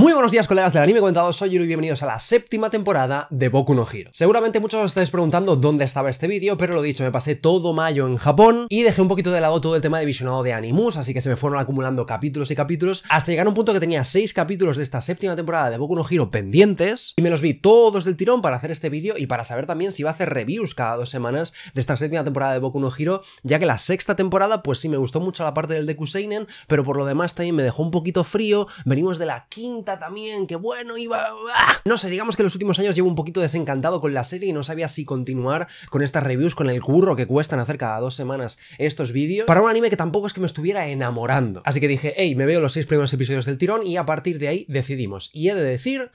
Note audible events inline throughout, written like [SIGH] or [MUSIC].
Muy buenos días colegas del anime comentado, soy Yuri y bienvenidos a la séptima temporada de Boku no Hero. Seguramente muchos os estáis preguntando dónde estaba este vídeo, pero lo dicho, me pasé todo mayo en Japón y dejé un poquito de lado todo el tema de visionado de Animus, así que se me fueron acumulando capítulos y capítulos, hasta llegar a un punto que tenía seis capítulos de esta séptima temporada de Boku no Hero pendientes, y me los vi todos del tirón para hacer este vídeo y para saber también si iba a hacer reviews cada dos semanas de esta séptima temporada de Boku no Hero, ya que la sexta temporada pues sí me gustó mucho la parte del Deku Seinen, pero por lo demás también me dejó un poquito frío, venimos de la quinta también, que bueno, iba... Ah. No sé, digamos que en los últimos años llevo un poquito desencantado con la serie y no sabía si continuar con estas reviews, con el curro que cuestan hacer cada dos semanas estos vídeos, para un anime que tampoco es que me estuviera enamorando. Así que dije, hey, me veo los seis primeros episodios del tirón y a partir de ahí decidimos. Y he de decir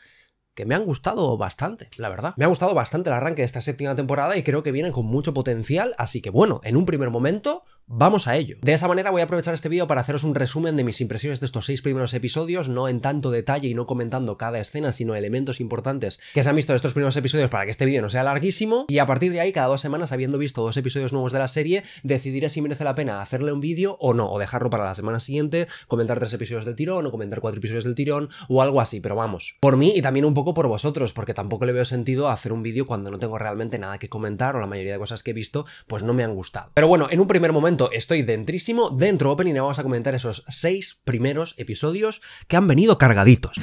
que me han gustado bastante, la verdad. Me ha gustado bastante el arranque de esta séptima temporada y creo que vienen con mucho potencial, así que bueno, en un primer momento Vamos a ello. De esa manera voy a aprovechar este vídeo para haceros un resumen de mis impresiones de estos seis primeros episodios, no en tanto detalle y no comentando cada escena, sino elementos importantes que se han visto en estos primeros episodios para que este vídeo no sea larguísimo. Y a partir de ahí, cada dos semanas, habiendo visto dos episodios nuevos de la serie, decidiré si merece la pena hacerle un vídeo o no, o dejarlo para la semana siguiente, comentar tres episodios de tirón, o comentar cuatro episodios del tirón, o algo así. Pero vamos, por mí y también un poco por vosotros, porque tampoco le veo sentido hacer un vídeo cuando no tengo realmente nada que comentar o la mayoría de cosas que he visto, pues no me han gustado. Pero bueno, en un primer momento estoy dentrísimo. Dentro le vamos a comentar esos seis primeros episodios que han venido cargaditos.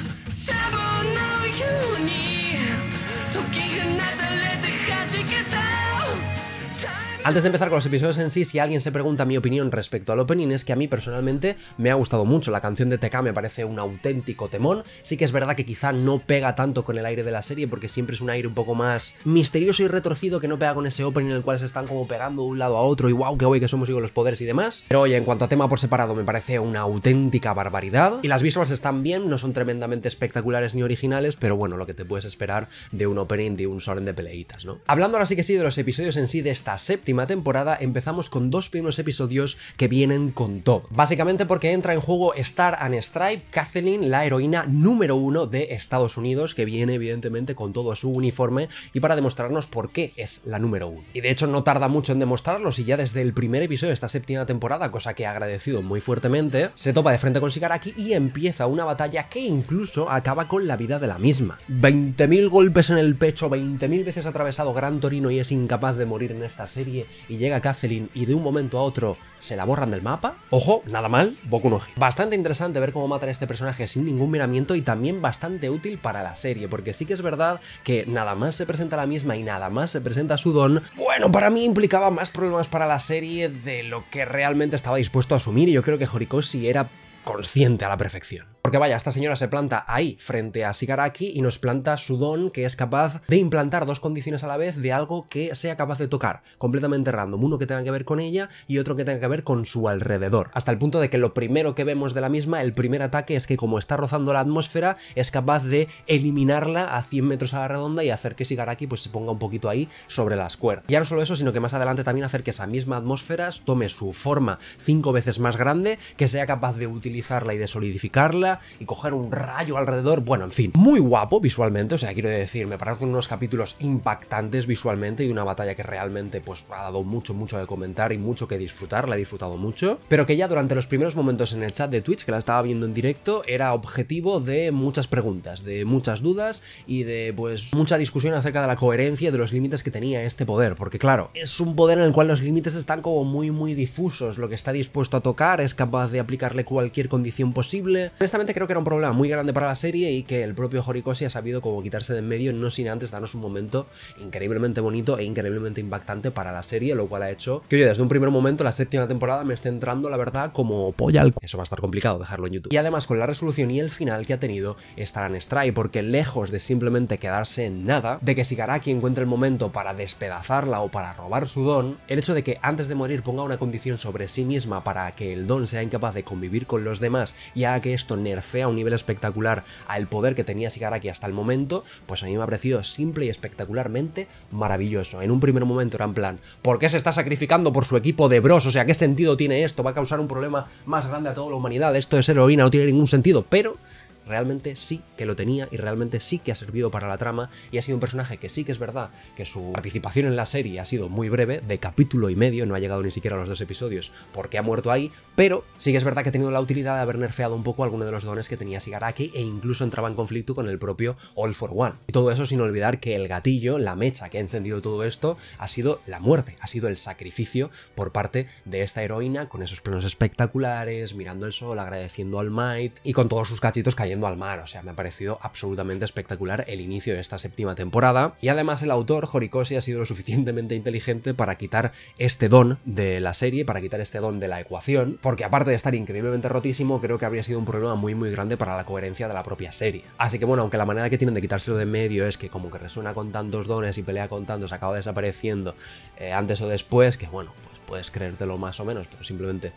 Antes de empezar con los episodios en sí, si alguien se pregunta mi opinión respecto al opening, es que a mí personalmente me ha gustado mucho. La canción de TK me parece un auténtico temón. Sí que es verdad que quizá no pega tanto con el aire de la serie, porque siempre es un aire un poco más misterioso y retorcido que no pega con ese opening en el cual se están como pegando de un lado a otro y wow, qué guay que somos y los poderes y demás. Pero oye, en cuanto a tema por separado, me parece una auténtica barbaridad. Y las visuals están bien, no son tremendamente espectaculares ni originales, pero bueno, lo que te puedes esperar de un opening de un Soren de peleitas, ¿no? Hablando ahora sí que sí de los episodios en sí de esta séptima temporada empezamos con dos primeros episodios que vienen con todo. Básicamente porque entra en juego Star and Stripe, Kathleen, la heroína número uno de Estados Unidos, que viene evidentemente con todo su uniforme y para demostrarnos por qué es la número uno. Y de hecho no tarda mucho en demostrarlo si ya desde el primer episodio de esta séptima temporada, cosa que he agradecido muy fuertemente, se topa de frente con Sigaraki y empieza una batalla que incluso acaba con la vida de la misma. 20.000 golpes en el pecho, 20.000 veces atravesado Gran Torino y es incapaz de morir en esta serie y llega Kathleen y de un momento a otro se la borran del mapa. Ojo, nada mal, Boku no Bastante interesante ver cómo matan a este personaje sin ningún miramiento y también bastante útil para la serie, porque sí que es verdad que nada más se presenta la misma y nada más se presenta su don, bueno, para mí implicaba más problemas para la serie de lo que realmente estaba dispuesto a asumir y yo creo que Horikoshi era consciente a la perfección. Porque vaya, esta señora se planta ahí, frente a Sigaraki y nos planta su don, que es capaz de implantar dos condiciones a la vez de algo que sea capaz de tocar, completamente random. Uno que tenga que ver con ella y otro que tenga que ver con su alrededor. Hasta el punto de que lo primero que vemos de la misma, el primer ataque, es que como está rozando la atmósfera, es capaz de eliminarla a 100 metros a la redonda y hacer que Sigaraki, pues, se ponga un poquito ahí sobre las cuerdas. Ya no solo eso, sino que más adelante también hacer que esa misma atmósfera tome su forma cinco veces más grande, que sea capaz de utilizarla y de solidificarla, y coger un rayo alrededor. Bueno, en fin, muy guapo visualmente, o sea, quiero decir, me parecen unos capítulos impactantes visualmente y una batalla que realmente pues ha dado mucho, mucho de comentar y mucho que disfrutar, la he disfrutado mucho, pero que ya durante los primeros momentos en el chat de Twitch, que la estaba viendo en directo, era objetivo de muchas preguntas, de muchas dudas y de pues mucha discusión acerca de la coherencia de los límites que tenía este poder, porque claro, es un poder en el cual los límites están como muy, muy difusos, lo que está dispuesto a tocar es capaz de aplicarle cualquier condición posible. Honestamente, creo que era un problema muy grande para la serie y que el propio Horikoshi ha sabido como quitarse de en medio, no sin antes darnos un momento increíblemente bonito e increíblemente impactante para la serie, lo cual ha hecho que yo desde un primer momento, la séptima temporada, me esté entrando, la verdad, como polla al... Eso va a estar complicado dejarlo en YouTube. Y además con la resolución y el final que ha tenido Staran Stray, porque lejos de simplemente quedarse en nada, de que Garaki encuentre el momento para despedazarla o para robar su don, el hecho de que antes de morir ponga una condición sobre sí misma para que el don sea incapaz de convivir con los demás y haga que esto ne fea a un nivel espectacular al poder que tenía Sigaraki hasta el momento, pues a mí me ha parecido simple y espectacularmente maravilloso. En un primer momento era en plan, ¿por qué se está sacrificando por su equipo de bros? O sea, ¿qué sentido tiene esto? Va a causar un problema más grande a toda la humanidad. Esto es heroína, no tiene ningún sentido, pero realmente sí que lo tenía y realmente sí que ha servido para la trama y ha sido un personaje que sí que es verdad que su participación en la serie ha sido muy breve, de capítulo y medio, no ha llegado ni siquiera a los dos episodios porque ha muerto ahí, pero sí que es verdad que ha tenido la utilidad de haber nerfeado un poco alguno de los dones que tenía Sigaraki e incluso entraba en conflicto con el propio All for One. Y todo eso sin olvidar que el gatillo, la mecha que ha encendido todo esto, ha sido la muerte, ha sido el sacrificio por parte de esta heroína con esos planos espectaculares, mirando el sol, agradeciendo al Might y con todos sus cachitos hay al mar, o sea, me ha parecido absolutamente espectacular el inicio de esta séptima temporada. Y además el autor, Horikoshi, ha sido lo suficientemente inteligente para quitar este don de la serie, para quitar este don de la ecuación, porque aparte de estar increíblemente rotísimo, creo que habría sido un problema muy muy grande para la coherencia de la propia serie. Así que bueno, aunque la manera que tienen de quitárselo de medio es que como que resuena con tantos dones y pelea con tantos, acaba desapareciendo eh, antes o después, que bueno, pues puedes creértelo más o menos, pero simplemente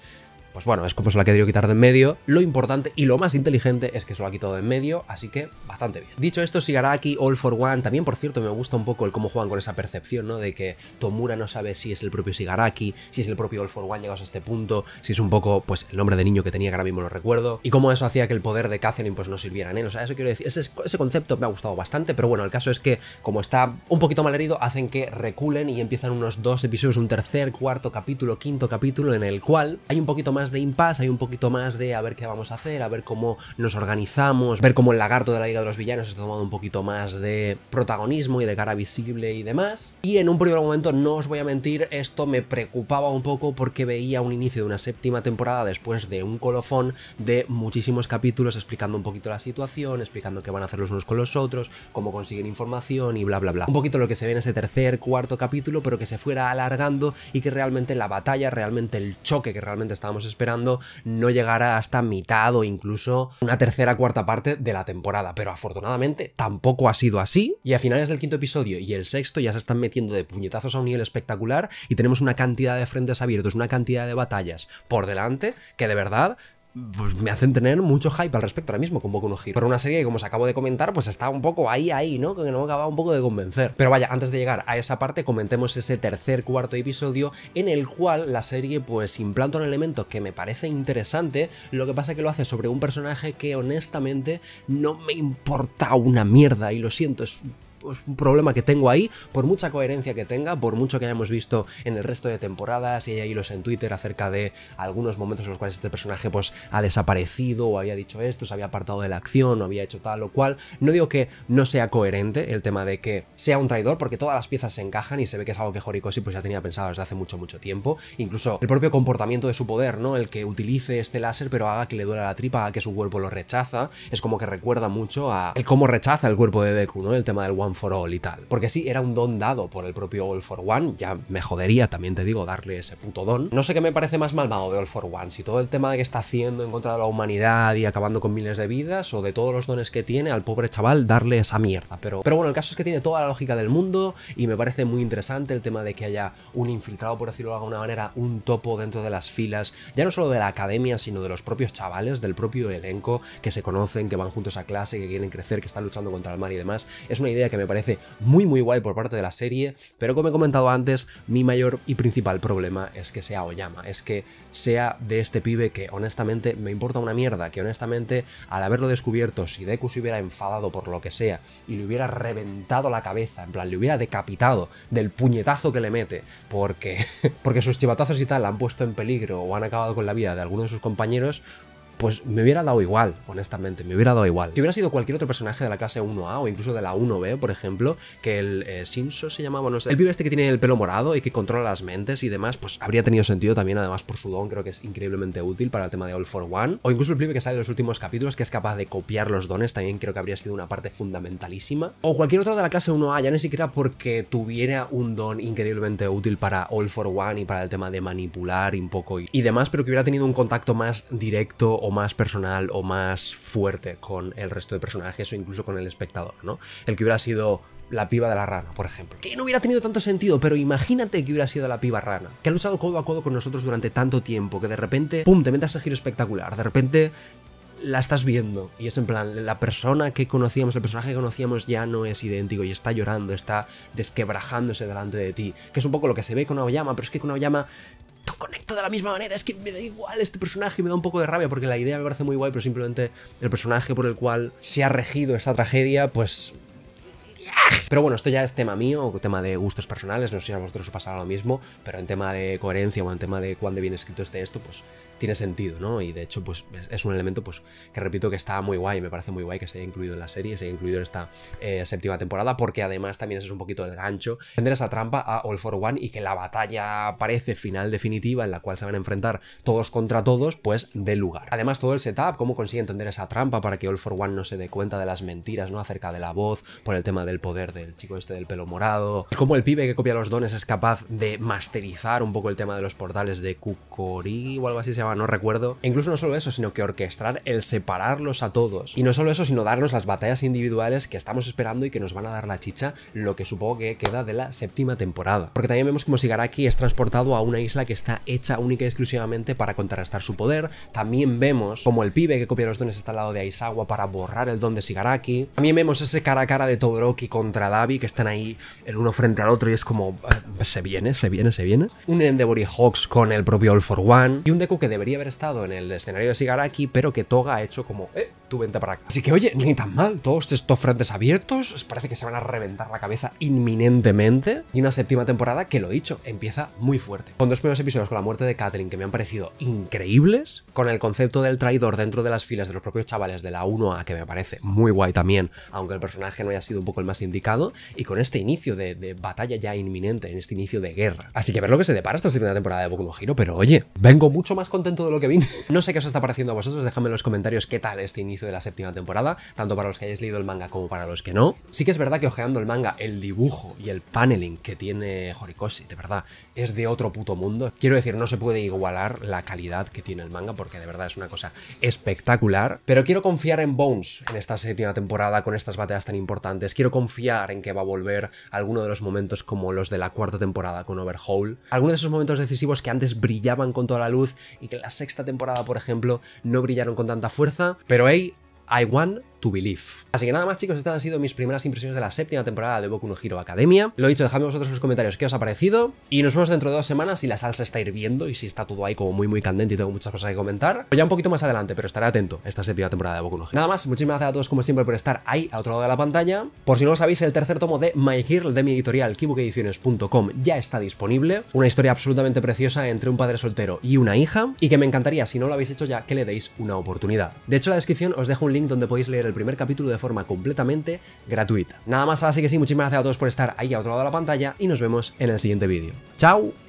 pues bueno, es como se la ha querido quitar de en medio. Lo importante y lo más inteligente es que se lo ha quitado de en medio, así que bastante bien. Dicho esto, Sigaraki, All for One, también por cierto me gusta un poco el cómo juegan con esa percepción, ¿no? De que Tomura no sabe si es el propio Sigaraki, si es el propio All for One llegados a este punto, si es un poco, pues, el nombre de niño que tenía, que ahora mismo lo recuerdo, y cómo eso hacía que el poder de Catherine pues no sirviera en él. O sea, eso quiero decir, ese concepto me ha gustado bastante, pero bueno, el caso es que como está un poquito mal herido, hacen que reculen y empiezan unos dos episodios, un tercer, cuarto capítulo, quinto capítulo, en el cual hay un poquito más de impasse, hay un poquito más de a ver qué vamos a hacer, a ver cómo nos organizamos, ver cómo el lagarto de la Liga de los Villanos ha tomado un poquito más de protagonismo y de cara visible y demás. Y en un primer momento, no os voy a mentir, esto me preocupaba un poco porque veía un inicio de una séptima temporada después de un colofón de muchísimos capítulos explicando un poquito la situación, explicando qué van a hacer los unos con los otros, cómo consiguen información y bla bla bla. Un poquito lo que se ve en ese tercer, cuarto capítulo, pero que se fuera alargando y que realmente la batalla, realmente el choque que realmente estábamos esperando, esperando no llegara hasta mitad o incluso una tercera cuarta parte de la temporada, pero afortunadamente tampoco ha sido así y a finales del quinto episodio y el sexto ya se están metiendo de puñetazos a un nivel espectacular y tenemos una cantidad de frentes abiertos, una cantidad de batallas por delante que de verdad pues me hacen tener mucho hype al respecto ahora mismo con Boku no Pero una serie que, como os acabo de comentar, pues está un poco ahí, ahí, ¿no? Que no me acaba un poco de convencer. Pero vaya, antes de llegar a esa parte, comentemos ese tercer, cuarto episodio en el cual la serie pues implanta un elemento que me parece interesante, lo que pasa es que lo hace sobre un personaje que honestamente no me importa una mierda y lo siento, es un problema que tengo ahí, por mucha coherencia que tenga, por mucho que hayamos visto en el resto de temporadas y hay hilos en Twitter acerca de algunos momentos en los cuales este personaje pues ha desaparecido o había dicho esto, se había apartado de la acción o había hecho tal o cual, no digo que no sea coherente el tema de que sea un traidor porque todas las piezas se encajan y se ve que es algo que Horikoshi pues ya tenía pensado desde hace mucho mucho tiempo, incluso el propio comportamiento de su poder, ¿no? El que utilice este láser pero haga que le duela la tripa, haga que su cuerpo lo rechaza, es como que recuerda mucho a cómo rechaza el cuerpo de Deku, ¿no? El tema del for All y tal. Porque sí, era un don dado por el propio All for One, ya me jodería, también te digo, darle ese puto don. No sé qué me parece más malvado de All for One, si todo el tema de que está haciendo en contra de la humanidad y acabando con miles de vidas, o de todos los dones que tiene, al pobre chaval darle esa mierda. Pero, pero bueno, el caso es que tiene toda la lógica del mundo y me parece muy interesante el tema de que haya un infiltrado, por decirlo de alguna manera, un topo dentro de las filas, ya no solo de la academia, sino de los propios chavales, del propio elenco, que se conocen, que van juntos a clase, que quieren crecer, que están luchando contra el mar y demás. Es una idea que me parece muy muy guay por parte de la serie, pero como he comentado antes, mi mayor y principal problema es que sea Oyama, es que sea de este pibe que honestamente me importa una mierda, que honestamente al haberlo descubierto, si Deku se hubiera enfadado por lo que sea y le hubiera reventado la cabeza, en plan, le hubiera decapitado del puñetazo que le mete, porque, [LAUGHS] porque sus chivatazos y tal han puesto en peligro o han acabado con la vida de alguno de sus compañeros, pues me hubiera dado igual, honestamente, me hubiera dado igual. Si hubiera sido cualquier otro personaje de la clase 1A o incluso de la 1B, por ejemplo, que el eh, Simpson se llamaba, no sé, el pibe este que tiene el pelo morado y que controla las mentes y demás, pues habría tenido sentido también, además por su don, creo que es increíblemente útil para el tema de All for One. O incluso el pibe que sale en los últimos capítulos, que es capaz de copiar los dones, también creo que habría sido una parte fundamentalísima. O cualquier otro de la clase 1A, ya ni siquiera porque tuviera un don increíblemente útil para All for One y para el tema de manipular un poco y, y demás, pero que hubiera tenido un contacto más directo o más personal o más fuerte con el resto de personajes o incluso con el espectador, ¿no? El que hubiera sido la piba de la rana, por ejemplo. Que no hubiera tenido tanto sentido, pero imagínate que hubiera sido la piba rana, que ha luchado codo a codo con nosotros durante tanto tiempo, que de repente, ¡pum!, te metas a giro espectacular, de repente la estás viendo y es en plan, la persona que conocíamos, el personaje que conocíamos ya no es idéntico y está llorando, está desquebrajándose delante de ti, que es un poco lo que se ve con Aoyama, pero es que con Aoyama conecto de la misma manera, es que me da igual este personaje, y me da un poco de rabia porque la idea me parece muy guay, pero simplemente el personaje por el cual se ha regido esta tragedia, pues pero bueno, esto ya es tema mío, tema de gustos personales, no sé si a vosotros os pasará lo mismo, pero en tema de coherencia o en tema de cuán de bien escrito este esto, pues tiene sentido, ¿no? Y de hecho, pues es un elemento, pues, que repito que está muy guay, me parece muy guay que se haya incluido en la serie, se haya incluido en esta eh, séptima temporada, porque además también ese es un poquito el gancho, tender esa trampa a All for One y que la batalla parece final definitiva en la cual se van a enfrentar todos contra todos, pues de lugar. Además, todo el setup, cómo consigue entender esa trampa para que All for One no se dé cuenta de las mentiras, ¿no? Acerca de la voz, por el tema del el poder del chico este del pelo morado, como el pibe que copia los dones es capaz de masterizar un poco el tema de los portales de Kukori o algo así se llama, no recuerdo. E incluso no solo eso, sino que orquestar el separarlos a todos. Y no solo eso, sino darnos las batallas individuales que estamos esperando y que nos van a dar la chicha, lo que supongo que queda de la séptima temporada. Porque también vemos como Shigaraki es transportado a una isla que está hecha única y exclusivamente para contrarrestar su poder. También vemos como el pibe que copia los dones está al lado de Aizawa para borrar el don de Shigaraki. También vemos ese cara a cara de Todoroki contra Davi, que están ahí el uno frente al otro y es como, eh, se viene, se viene, se viene. Un y Hawks con el propio All for One y un Deku que debería haber estado en el escenario de Sigaraki, pero que Toga ha hecho como, eh, tú vente para acá. Así que oye, ni tan mal, todos estos frentes abiertos, parece que se van a reventar la cabeza inminentemente. Y una séptima temporada que, lo dicho, empieza muy fuerte. Con dos primeros episodios con la muerte de Catherine que me han parecido increíbles, con el concepto del traidor dentro de las filas de los propios chavales de la 1A que me parece muy guay también, aunque el personaje no haya sido un poco el más indicado, y con este inicio de, batalla ya inminente, en este inicio de guerra. Así que a ver lo que se depara esta segunda temporada de Boku no Hero, pero oye, vengo mucho más contento de lo que vine. [LAUGHS] No sé qué os está pareciendo a vosotros, dejadme en los comentarios qué tal este inicio de la séptima temporada, tanto para los que hayáis leído el manga como para los que no. Sí que es verdad que ojeando el manga, el dibujo y el paneling que tiene Horikoshi, de verdad, es de otro puto mundo. Quiero decir, no se puede igualar la calidad que tiene el manga, porque de verdad es una cosa espectacular. Pero quiero confiar en Bones en esta séptima temporada con estas batallas tan importantes. Quiero confiar en que va a volver alguno de los momentos como los de la cuarta temporada con Overhaul. Algunos de esos momentos decisivos que antes brillaban con toda la luz y que la sexta temporada, por ejemplo, no brillaron con tanta fuerza. Pero hey, I won. To Believe. Así que nada más chicos, estas han sido mis primeras impresiones de la séptima temporada de Boku no Hero Academia. Lo dicho, dejadme vosotros en los comentarios qué os ha parecido y nos vemos dentro de dos semanas si la salsa está hirviendo y si está todo ahí como muy muy candente y tengo muchas cosas que comentar. Ya un poquito más adelante, pero estaré atento a esta séptima temporada de Boku no Hero. Nada más, muchísimas gracias a todos como siempre por estar ahí al otro lado de la pantalla. Por si no lo sabéis, el tercer tomo de My Girl de mi editorial kibukediciones.com ya está disponible. Una historia absolutamente preciosa entre un padre soltero y una hija y que me encantaría, si no lo habéis hecho ya, que le deis una oportunidad. De hecho, en la descripción os dejo un link donde podéis leer el primer capítulo de forma completamente gratuita. Nada más, así que sí, muchísimas gracias a todos por estar ahí a otro lado de la pantalla y nos vemos en el siguiente vídeo. ¡Chao!